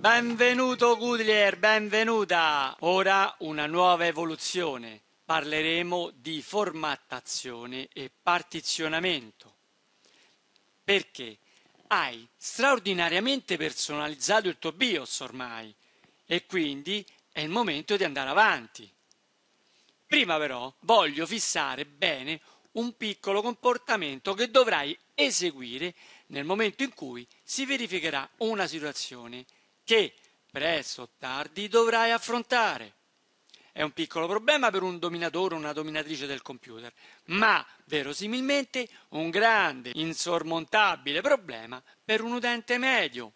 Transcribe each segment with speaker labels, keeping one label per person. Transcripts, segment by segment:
Speaker 1: Benvenuto Goodlier, benvenuta! Ora una nuova evoluzione. Parleremo di formattazione e partizionamento. Perché hai straordinariamente personalizzato il tuo BIOS ormai e quindi è il momento di andare avanti. Prima però voglio fissare bene un piccolo comportamento che dovrai eseguire nel momento in cui si verificherà una situazione che presto o tardi dovrai affrontare. È un piccolo problema per un dominatore o una dominatrice del computer, ma verosimilmente un grande, insormontabile problema per un utente medio.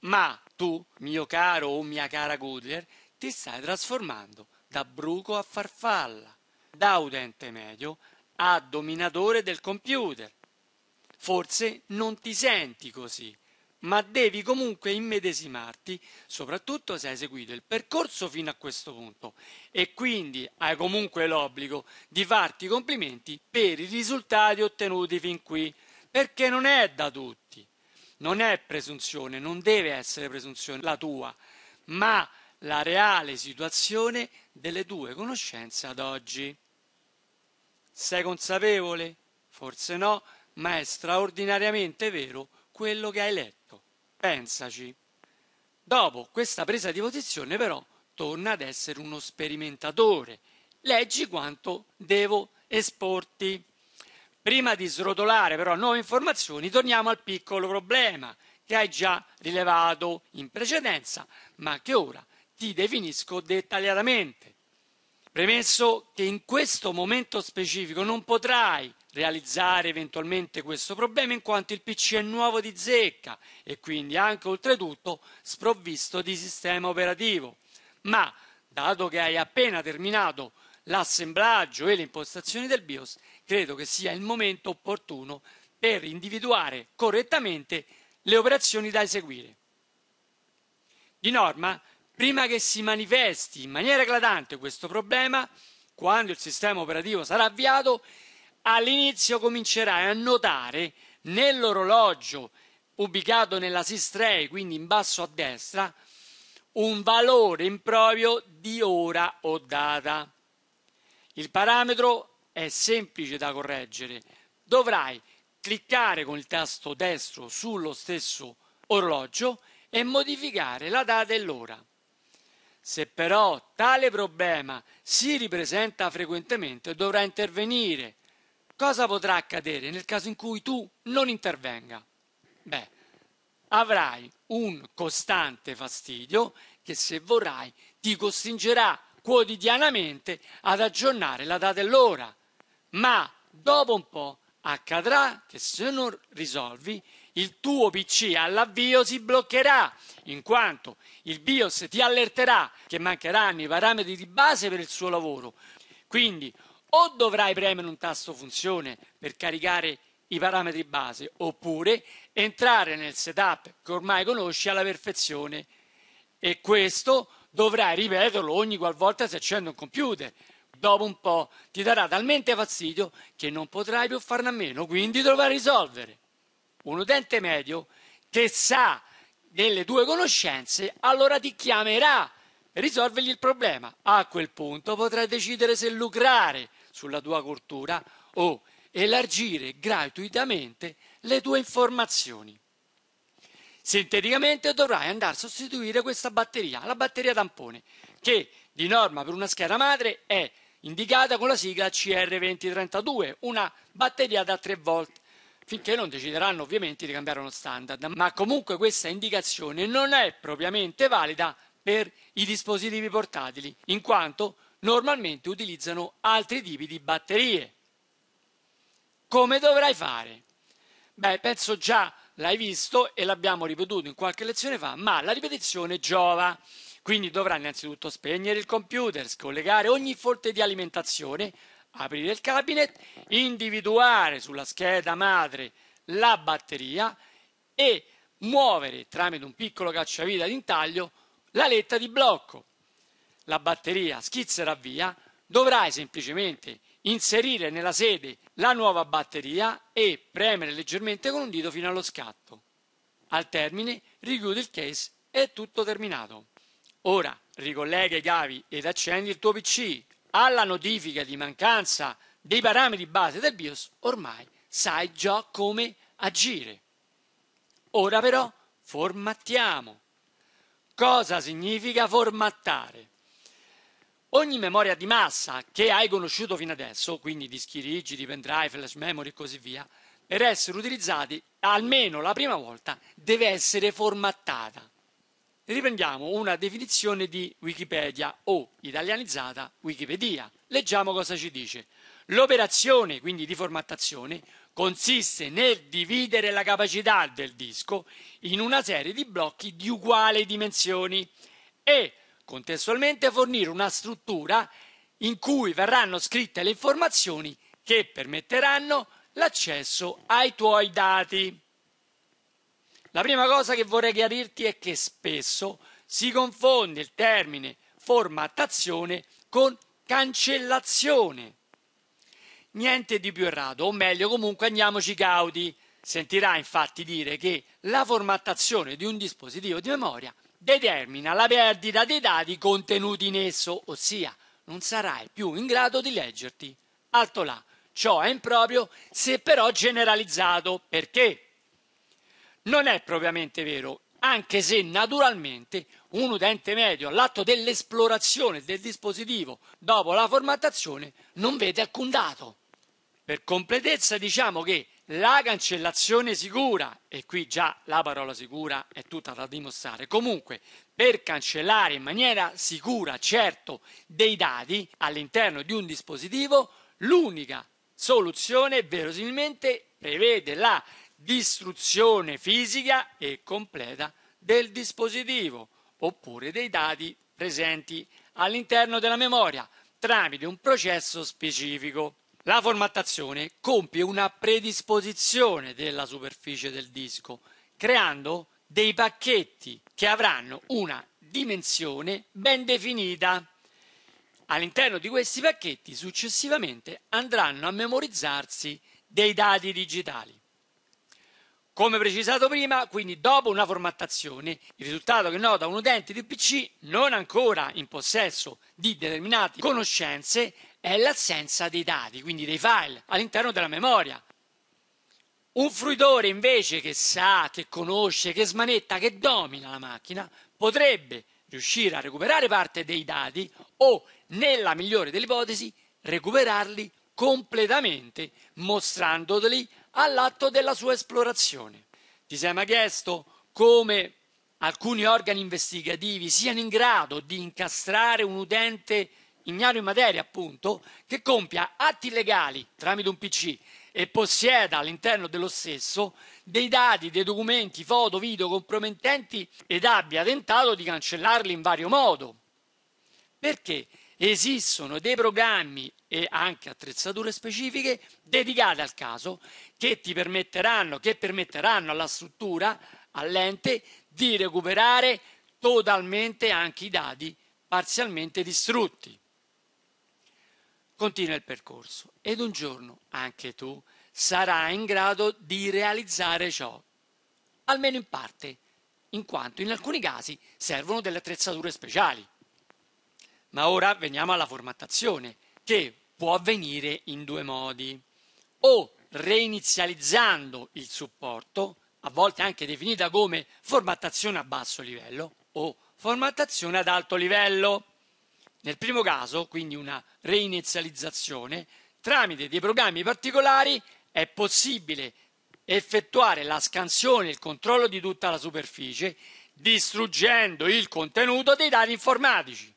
Speaker 1: Ma tu, mio caro o mia cara Goodler, ti stai trasformando da bruco a farfalla, da utente medio a dominatore del computer. Forse non ti senti così, ma devi comunque immedesimarti, soprattutto se hai seguito il percorso fino a questo punto e quindi hai comunque l'obbligo di farti i complimenti per i risultati ottenuti fin qui, perché non è da tutti. Non è presunzione, non deve essere presunzione la tua, ma la reale situazione delle tue conoscenze ad oggi. Sei consapevole? Forse no, ma è straordinariamente vero quello che hai letto. Pensaci. Dopo questa presa di posizione però torna ad essere uno sperimentatore. Leggi quanto devo esporti. Prima di srotolare però nuove informazioni, torniamo al piccolo problema che hai già rilevato in precedenza, ma che ora ti definisco dettagliatamente. Premesso che in questo momento specifico non potrai realizzare eventualmente questo problema in quanto il PC è nuovo di zecca e quindi anche oltretutto sprovvisto di sistema operativo. Ma dato che hai appena terminato l'assemblaggio e le impostazioni del BIOS, credo che sia il momento opportuno per individuare correttamente le operazioni da eseguire. Di norma prima che si manifesti in maniera eclatante questo problema, quando il sistema operativo sarà avviato, all'inizio comincerai a notare nell'orologio ubicato nella sis quindi in basso a destra, un valore improprio di ora o data. Il parametro è semplice da correggere. Dovrai cliccare con il tasto destro sullo stesso orologio e modificare la data e l'ora. Se però tale problema si ripresenta frequentemente dovrà intervenire. Cosa potrà accadere nel caso in cui tu non intervenga? Beh, avrai un costante fastidio che se vorrai ti costringerà quotidianamente ad aggiornare la data e l'ora. Ma dopo un po' accadrà che se non risolvi il tuo PC all'avvio si bloccherà, in quanto il BIOS ti allerterà che mancheranno i parametri di base per il suo lavoro. Quindi o dovrai premere un tasto funzione per caricare i parametri base, oppure entrare nel setup che ormai conosci alla perfezione e questo dovrai ripeterlo ogni qualvolta si accende un computer. Dopo un po' ti darà talmente fastidio che non potrai più farne a meno, quindi dovrai risolvere un utente medio che sa delle tue conoscenze, allora ti chiamerà, risolvergli il problema. A quel punto potrai decidere se lucrare sulla tua cultura o elargire gratuitamente le tue informazioni. Sinteticamente dovrai andare a sostituire questa batteria, la batteria tampone, che di norma per una scheda madre è indicata con la sigla CR2032, una batteria da 3 volte finché non decideranno ovviamente di cambiare uno standard, ma comunque questa indicazione non è propriamente valida per i dispositivi portatili, in quanto normalmente utilizzano altri tipi di batterie. Come dovrai fare? Beh, penso già l'hai visto e l'abbiamo ripetuto in qualche lezione fa, ma la ripetizione giova. Quindi dovrai innanzitutto spegnere il computer, scollegare ogni fonte di alimentazione, aprire il cabinet, individuare sulla scheda madre la batteria e muovere tramite un piccolo cacciavite d'intaglio intaglio la letta di blocco. La batteria schizzerà via, dovrai semplicemente inserire nella sede la nuova batteria e premere leggermente con un dito fino allo scatto. Al termine richiudi il case e è tutto terminato. Ora ricollega i cavi ed accendi il tuo PC alla notifica di mancanza dei parametri base del BIOS, ormai sai già come agire. Ora però formattiamo. Cosa significa formattare? Ogni memoria di massa che hai conosciuto fino adesso, quindi dischi rigidi, pendrive, flash memory e così via, per essere utilizzati almeno la prima volta deve essere formattata. Riprendiamo una definizione di Wikipedia o italianizzata Wikipedia. Leggiamo cosa ci dice. L'operazione, quindi di formattazione, consiste nel dividere la capacità del disco in una serie di blocchi di uguali dimensioni e contestualmente fornire una struttura in cui verranno scritte le informazioni che permetteranno l'accesso ai tuoi dati. La prima cosa che vorrei chiarirti è che spesso si confonde il termine formattazione con cancellazione. Niente di più errato, o meglio comunque andiamoci cauti. Sentirà infatti dire che la formattazione di un dispositivo di memoria determina la perdita dei dati contenuti in esso, ossia non sarai più in grado di leggerti. Alto là, ciò è improprio se però generalizzato, perché non è propriamente vero, anche se naturalmente un utente medio all'atto dell'esplorazione del dispositivo dopo la formattazione non vede alcun dato. Per completezza diciamo che la cancellazione sicura, e qui già la parola sicura è tutta da dimostrare, comunque per cancellare in maniera sicura, certo, dei dati all'interno di un dispositivo, l'unica soluzione verosimilmente prevede la distruzione fisica e completa del dispositivo oppure dei dati presenti all'interno della memoria tramite un processo specifico. La formattazione compie una predisposizione della superficie del disco, creando dei pacchetti che avranno una dimensione ben definita. All'interno di questi pacchetti successivamente andranno a memorizzarsi dei dati digitali. Come precisato prima, quindi dopo una formattazione, il risultato che nota un utente di PC non ancora in possesso di determinate conoscenze è l'assenza dei dati, quindi dei file all'interno della memoria. Un fruitore invece che sa, che conosce, che smanetta, che domina la macchina, potrebbe riuscire a recuperare parte dei dati o, nella migliore delle ipotesi, recuperarli completamente mostrandoli all'atto della sua esplorazione. Ti sei mai chiesto come alcuni organi investigativi siano in grado di incastrare un utente ignaro in materia, appunto, che compia atti legali tramite un PC e possieda all'interno dello stesso dei dati, dei documenti, foto, video compromettenti ed abbia tentato di cancellarli in vario modo. Perché? esistono dei programmi e anche attrezzature specifiche dedicate al caso che ti permetteranno, che permetteranno alla struttura, all'ente, di recuperare totalmente anche i dati parzialmente distrutti. Continua il percorso ed un giorno anche tu sarai in grado di realizzare ciò, almeno in parte, in quanto in alcuni casi servono delle attrezzature speciali. Ma ora veniamo alla formattazione, che può avvenire in due modi. O reinizializzando il supporto, a volte anche definita come formattazione a basso livello o formattazione ad alto livello. Nel primo caso, quindi una reinizializzazione, tramite dei programmi particolari è possibile effettuare la scansione e il controllo di tutta la superficie, distruggendo il contenuto dei dati informatici.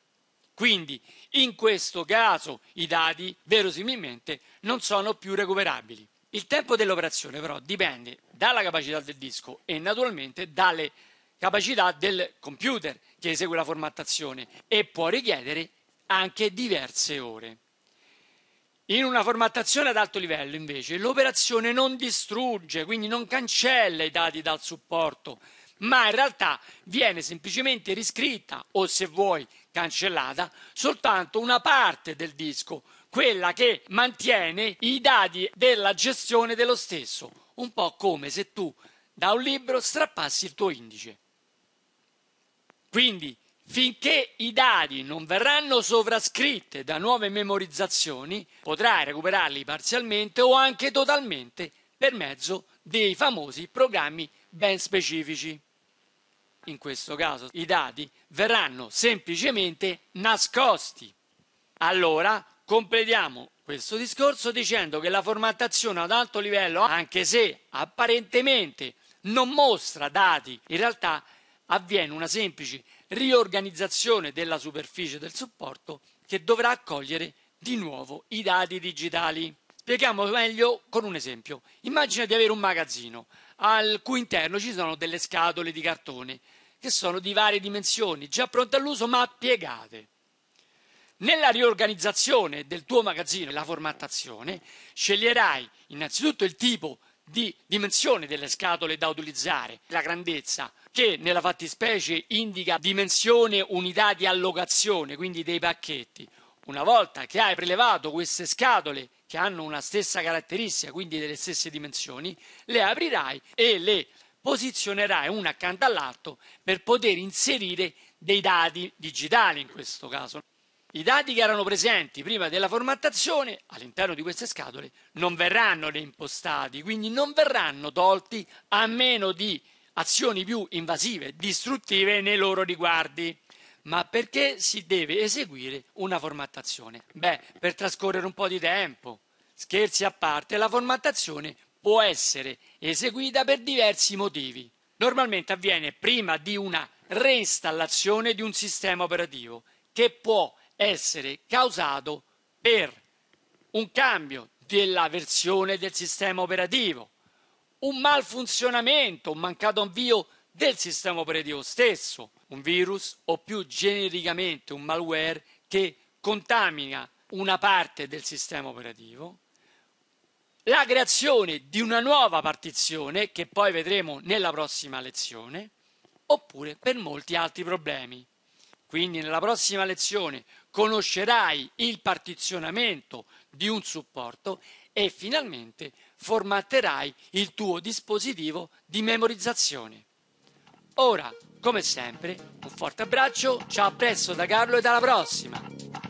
Speaker 1: Quindi in questo caso i dati verosimilmente non sono più recuperabili. Il tempo dell'operazione però dipende dalla capacità del disco e naturalmente dalle capacità del computer che esegue la formattazione e può richiedere anche diverse ore. In una formattazione ad alto livello, invece, l'operazione non distrugge, quindi non cancella i dati dal supporto, ma in realtà viene semplicemente riscritta o, se vuoi, cancellata soltanto una parte del disco, quella che mantiene i dati della gestione dello stesso, un po' come se tu da un libro strappassi il tuo indice. Quindi, finché i dati non verranno sovrascritti da nuove memorizzazioni, potrai recuperarli parzialmente o anche totalmente per mezzo dei famosi programmi ben specifici in questo caso i dati verranno semplicemente nascosti. Allora completiamo questo discorso dicendo che la formattazione ad alto livello, anche se apparentemente non mostra dati, in realtà avviene una semplice riorganizzazione della superficie del supporto che dovrà accogliere di nuovo i dati digitali. Spieghiamo meglio con un esempio. Immagina di avere un magazzino al cui interno ci sono delle scatole di cartone che sono di varie dimensioni, già pronte all'uso ma piegate. Nella riorganizzazione del tuo magazzino e la formattazione sceglierai innanzitutto il tipo di dimensione delle scatole da utilizzare, la grandezza, che nella fattispecie indica dimensione unità di allocazione, quindi dei pacchetti. Una volta che hai prelevato queste scatole che hanno una stessa caratteristica, quindi delle stesse dimensioni, le aprirai e le posizionerai una accanto all'altro per poter inserire dei dati digitali in questo caso. I dati che erano presenti prima della formattazione all'interno di queste scatole non verranno reimpostati, quindi non verranno tolti a meno di azioni più invasive, distruttive nei loro riguardi ma perché si deve eseguire una formattazione? Beh, per trascorrere un po' di tempo. Scherzi a parte, la formattazione può essere eseguita per diversi motivi. Normalmente avviene prima di una reinstallazione di un sistema operativo che può essere causato per un cambio della versione del sistema operativo, un malfunzionamento, un mancato avvio del sistema operativo stesso, un virus o più genericamente un malware che contamina una parte del sistema operativo, la creazione di una nuova partizione che poi vedremo nella prossima lezione, oppure per molti altri problemi. Quindi nella prossima lezione conoscerai il partizionamento di un supporto e finalmente formatterai il tuo dispositivo di memorizzazione. Ora, come sempre, un forte abbraccio, ciao a presto da Carlo e alla prossima!